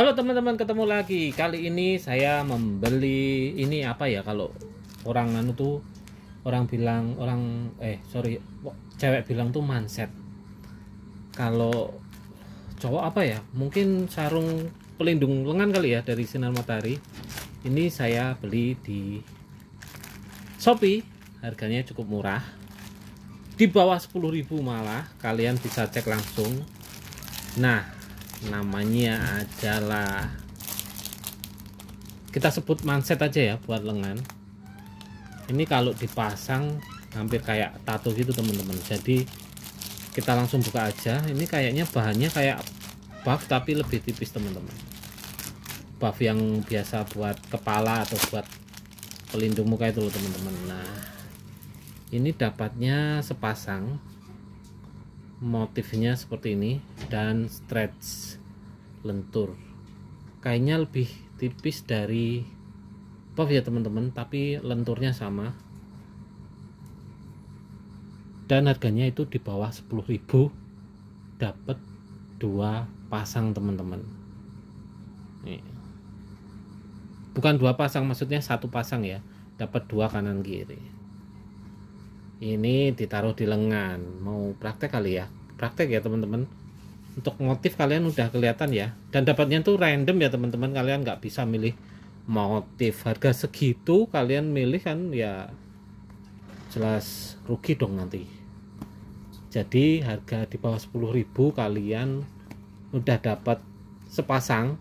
Halo teman-teman, ketemu lagi. Kali ini saya membeli ini apa ya kalau orang anu tuh orang bilang orang eh sorry cewek bilang tuh manset. Kalau cowok apa ya? Mungkin sarung pelindung lengan kali ya dari sinar matahari. Ini saya beli di Shopee. Harganya cukup murah. Di bawah 10.000 malah. Kalian bisa cek langsung. Nah, namanya adalah kita sebut manset aja ya buat lengan ini kalau dipasang hampir kayak tato gitu teman-teman jadi kita langsung buka aja ini kayaknya bahannya kayak buff tapi lebih tipis teman-teman buff yang biasa buat kepala atau buat pelindung muka itu loh teman-teman nah ini dapatnya sepasang motifnya seperti ini dan stretch lentur kainnya lebih tipis dari puff ya teman-teman tapi lenturnya sama dan harganya itu di bawah 10.000 dapat dua pasang teman-teman bukan dua pasang maksudnya satu pasang ya dapat dua kanan kiri ini ditaruh di lengan mau praktek kali ya praktek ya teman-teman untuk motif kalian udah kelihatan ya dan dapatnya tuh random ya teman-teman kalian nggak bisa milih motif harga segitu kalian milih kan ya jelas rugi dong nanti jadi harga di bawah 10.000 kalian udah dapat sepasang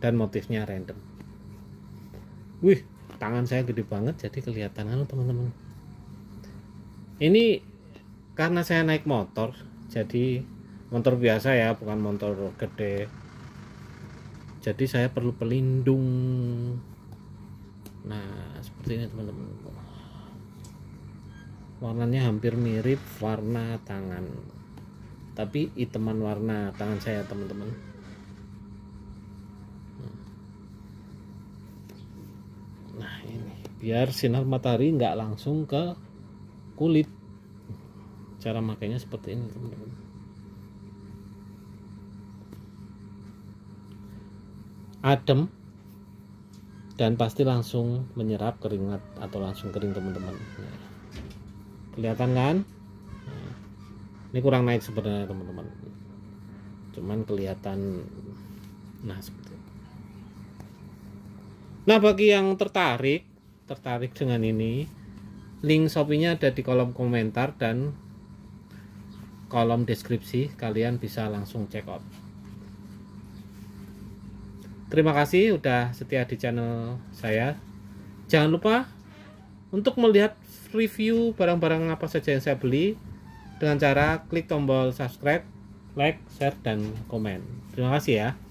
dan motifnya random wih tangan saya gede banget jadi kelihatan kan teman-teman ini karena saya naik motor jadi motor biasa ya bukan motor gede jadi saya perlu pelindung nah seperti ini teman-teman warnanya hampir mirip warna tangan tapi iteman warna tangan saya teman-teman nah ini biar sinar matahari nggak langsung ke kulit cara makainya seperti ini teman-teman adem dan pasti langsung menyerap keringat atau langsung kering teman-teman nah, kelihatan kan nah, ini kurang naik sebenarnya teman-teman cuman kelihatan nah seperti itu. nah bagi yang tertarik tertarik dengan ini link shopee-nya ada di kolom komentar dan kolom deskripsi kalian bisa langsung check out terima kasih sudah setia di channel saya jangan lupa untuk melihat review barang-barang apa saja yang saya beli dengan cara klik tombol subscribe like, share, dan komen terima kasih ya